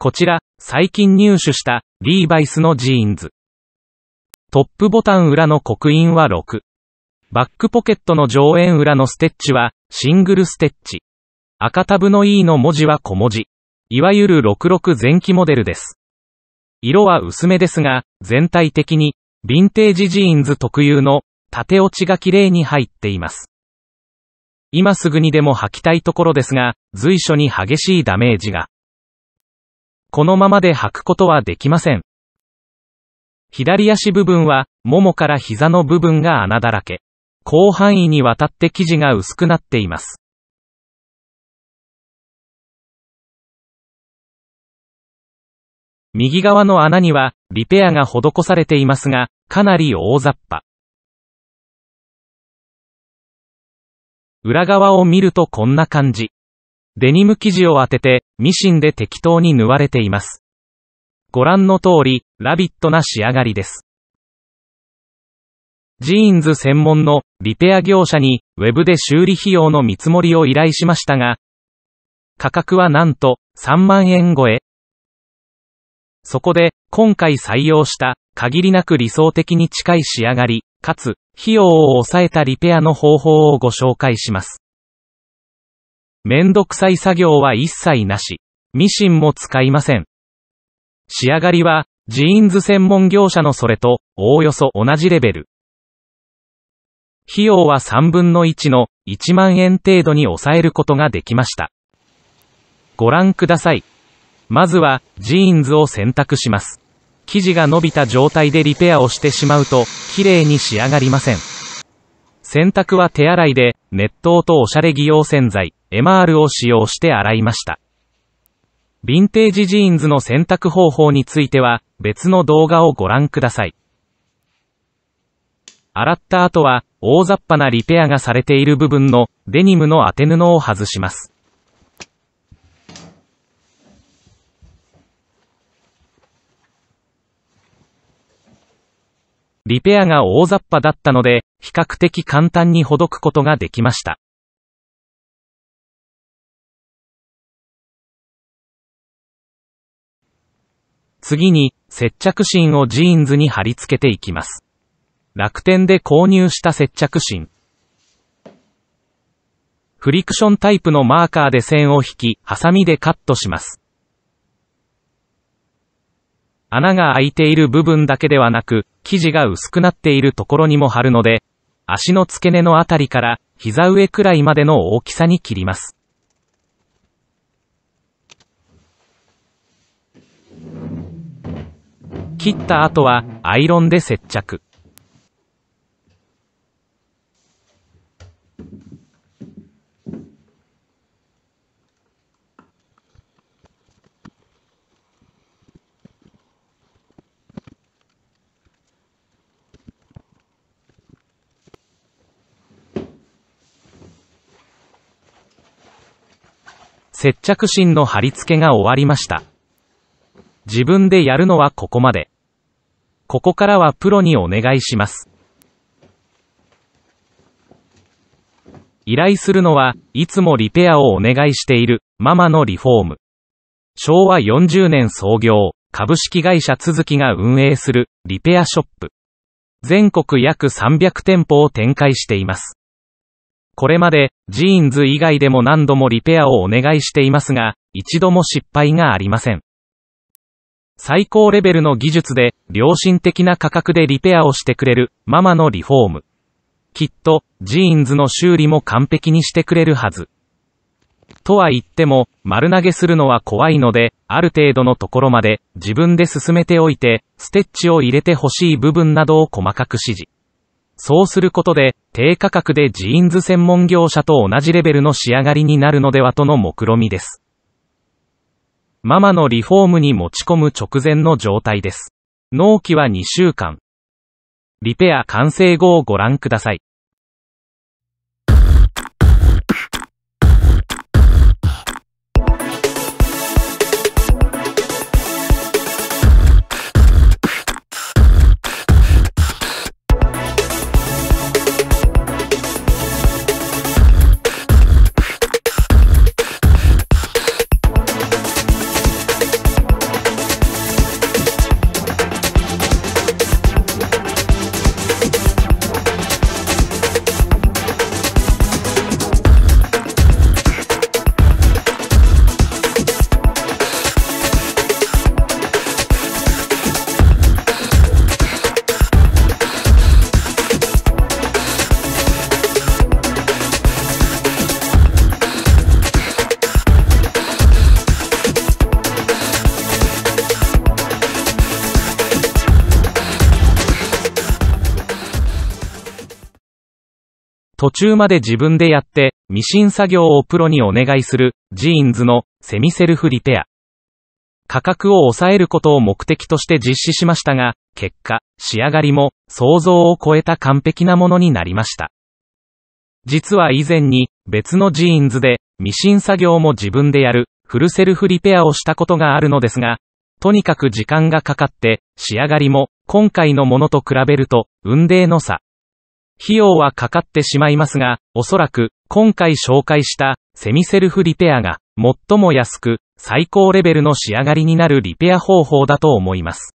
こちら、最近入手した、リーバイスのジーンズ。トップボタン裏の刻印は6。バックポケットの上縁裏のステッチは、シングルステッチ。赤タブの E の文字は小文字。いわゆる66前期モデルです。色は薄めですが、全体的に、ヴィンテージジーンズ特有の、縦落ちが綺麗に入っています。今すぐにでも履きたいところですが、随所に激しいダメージが。このままで履くことはできません。左足部分は、ももから膝の部分が穴だらけ。広範囲にわたって生地が薄くなっています。右側の穴には、リペアが施されていますが、かなり大雑把。裏側を見るとこんな感じ。デニム生地を当てて、ミシンで適当に縫われています。ご覧の通り、ラビットな仕上がりです。ジーンズ専門のリペア業者に、ウェブで修理費用の見積もりを依頼しましたが、価格はなんと3万円超え。そこで、今回採用した限りなく理想的に近い仕上がり、かつ、費用を抑えたリペアの方法をご紹介します。めんどくさい作業は一切なし。ミシンも使いません。仕上がりは、ジーンズ専門業者のそれと、おおよそ同じレベル。費用は3分の1の1万円程度に抑えることができました。ご覧ください。まずは、ジーンズを選択します。生地が伸びた状態でリペアをしてしまうと、綺麗に仕上がりません。洗濯は手洗いで、熱湯とおしゃれ着用洗剤、MR を使用して洗いました。ヴィンテージジーンズの洗濯方法については、別の動画をご覧ください。洗った後は、大雑把なリペアがされている部分のデニムの当て布を外します。リペアが大雑把だったので、比較的簡単にほどくことができました。次に、接着芯をジーンズに貼り付けていきます。楽天で購入した接着芯。フリクションタイプのマーカーで線を引き、ハサミでカットします。穴が開いている部分だけではなく、生地が薄くなっているところにも貼るので、足の付け根のあたりから膝上くらいまでの大きさに切ります。切った後はアイロンで接着。接着芯の貼り付けが終わりました。自分でやるのはここまで。ここからはプロにお願いします。依頼するのは、いつもリペアをお願いしている、ママのリフォーム。昭和40年創業、株式会社続きが運営する、リペアショップ。全国約300店舗を展開しています。これまで、ジーンズ以外でも何度もリペアをお願いしていますが、一度も失敗がありません。最高レベルの技術で、良心的な価格でリペアをしてくれる、ママのリフォーム。きっと、ジーンズの修理も完璧にしてくれるはず。とは言っても、丸投げするのは怖いので、ある程度のところまで、自分で進めておいて、ステッチを入れてほしい部分などを細かく指示。そうすることで、低価格でジーンズ専門業者と同じレベルの仕上がりになるのではとの目論みです。ママのリフォームに持ち込む直前の状態です。納期は2週間。リペア完成後をご覧ください。途中まで自分でやって、ミシン作業をプロにお願いする、ジーンズのセミセルフリペア。価格を抑えることを目的として実施しましたが、結果、仕上がりも想像を超えた完璧なものになりました。実は以前に別のジーンズでミシン作業も自分でやるフルセルフリペアをしたことがあるのですが、とにかく時間がかかって仕上がりも今回のものと比べると雲泥の差。費用はかかってしまいますが、おそらく、今回紹介したセミセルフリペアが、最も安く、最高レベルの仕上がりになるリペア方法だと思います。